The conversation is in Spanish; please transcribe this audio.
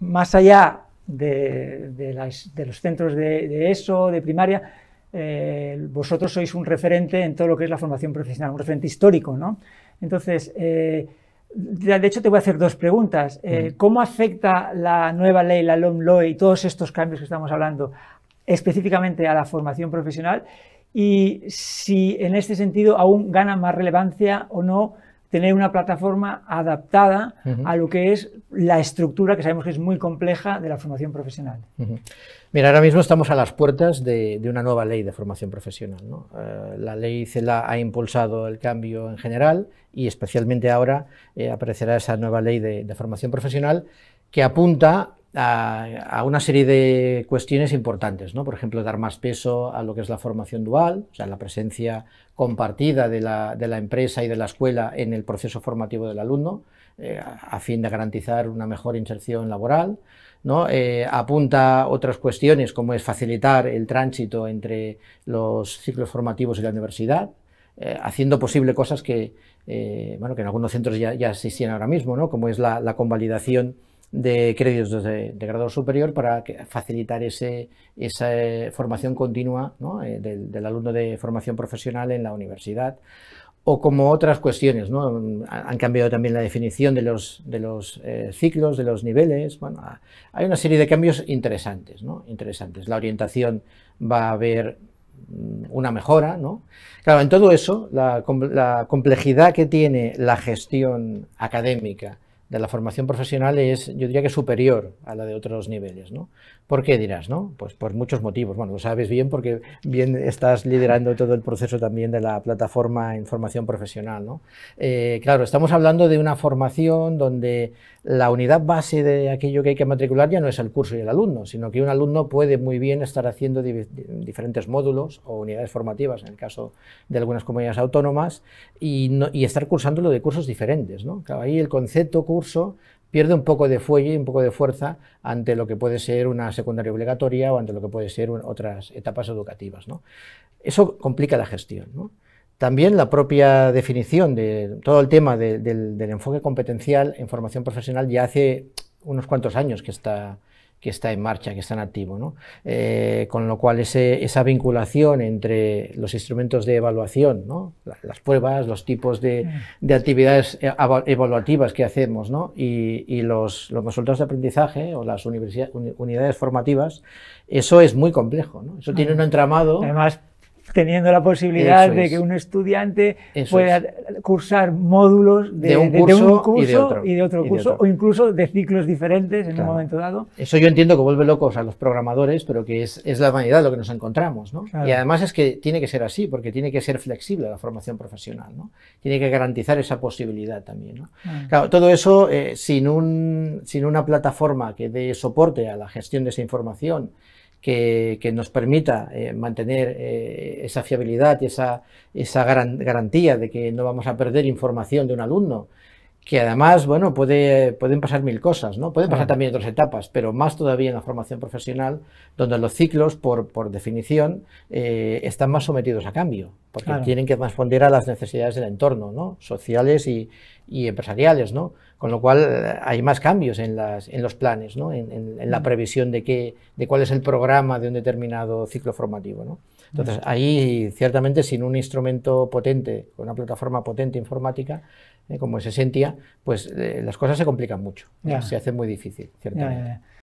más allá de, los centros de, ESO, de primaria, eh, vosotros sois un referente en todo lo que es la formación profesional, un referente histórico, ¿no? Entonces, eh, de hecho, te voy a hacer dos preguntas. Eh, mm. ¿Cómo afecta la nueva ley, la LOMLOE y todos estos cambios que estamos hablando específicamente a la formación profesional? Y si en este sentido aún gana más relevancia o no tener una plataforma adaptada a lo que es la estructura que sabemos que es muy compleja de la formación profesional. Mira, ahora mismo estamos a las puertas de, una nueva ley de formación profesional. Eh, la ley CELA ha impulsado el cambio en general y especialmente ahora eh, aparecerá esa nueva ley de formación profesional que apunta a, una serie de cuestiones importantes, ¿no? por ejemplo, dar más peso a lo que es la formación dual, o sea, la presencia compartida de la, empresa y de la escuela en el proceso formativo del alumno, eh, a fin de garantizar una mejor inserción laboral. ¿no? Eh, apunta otras cuestiones como es facilitar el tránsito entre los ciclos formativos y la universidad, eh, haciendo posible cosas que, eh, bueno, que en algunos centros ya, existían ahora mismo, ¿no? como es la convalidación de créditos de, grado superior para facilitar esa eh, formación continua eh, del, alumno de formación profesional en la universidad o como otras cuestiones. Mm, han cambiado también la definición de los, de los eh, ciclos, de los niveles. Bueno, hay una serie de cambios interesantes. interesantes. La orientación va a haber mm, una mejora, Claro, en todo eso, la complejidad que tiene la gestión académica de la formación profesional es, yo diría que superior a la de otros niveles. ¿no? ¿Por qué dirás? No? Pues por muchos motivos. Bueno, lo sabes bien porque bien estás liderando todo el proceso también de la plataforma en formación profesional. Eh, claro, estamos hablando de una formación donde la unidad base de aquello que hay que matricular ya no es el curso y el alumno, sino que un alumno puede muy bien estar haciendo diferentes módulos o unidades formativas, en el caso de algunas comunidades autónomas, y, estar cursándolo de cursos diferentes. ¿no? Claro, ahí el concepto curso pierde un poco de fuelle, un poco de fuerza ante lo que puede ser una secundaria obligatoria o ante lo que puede ser otras etapas educativas. Eso complica la gestión. También la propia definición de todo el tema del, enfoque competencial en formación profesional ya hace unos cuantos años que está, que está en marcha, que está en activo. ¿no? Eh, con lo cual, esa vinculación entre los instrumentos de evaluación, ¿no? las pruebas, los tipos de, mm. actividades e, evaluativas que hacemos ¿no? y, los, resultados de aprendizaje o las unidades formativas, eso es muy complejo. ¿no? Eso tiene mm. un entramado. Además, teniendo la posibilidad de que un estudiante pueda cursar módulos de, un curso, y de otro, curso, o incluso de ciclos diferentes en un momento dado. Eso yo entiendo que vuelve locos a los programadores, pero que es, la vanidad lo que nos encontramos. Y además es que tiene que ser así, porque tiene que ser flexible la formación profesional. ¿no? Tiene que garantizar esa posibilidad también. Ah. todo eso eh, sin, un, sin una plataforma que dé soporte a la gestión de esa información que, nos permita eh, mantener eh, esa fiabilidad y esa, esa gran, garantía de que no vamos a perder información de un alumno que además, bueno, puede, pueden pasar mil cosas, ¿no? Pueden pasar también otras etapas, pero más todavía en la formación profesional, donde los ciclos, por, definición, eh, están más sometidos a cambio, porque tienen que responder a las necesidades del entorno, ¿no? Sociales y, empresariales, ¿no? Con lo cual eh, hay más cambios en, las, en los planes, ¿no? En, la mm. previsión de, qué, de cuál es el programa de un determinado ciclo formativo, ¿no? Entonces, ahí ciertamente sin un instrumento potente, con una plataforma potente informática, eh, como se sentía, pues eh, las cosas se complican mucho, se hace muy difícil, ciertamente.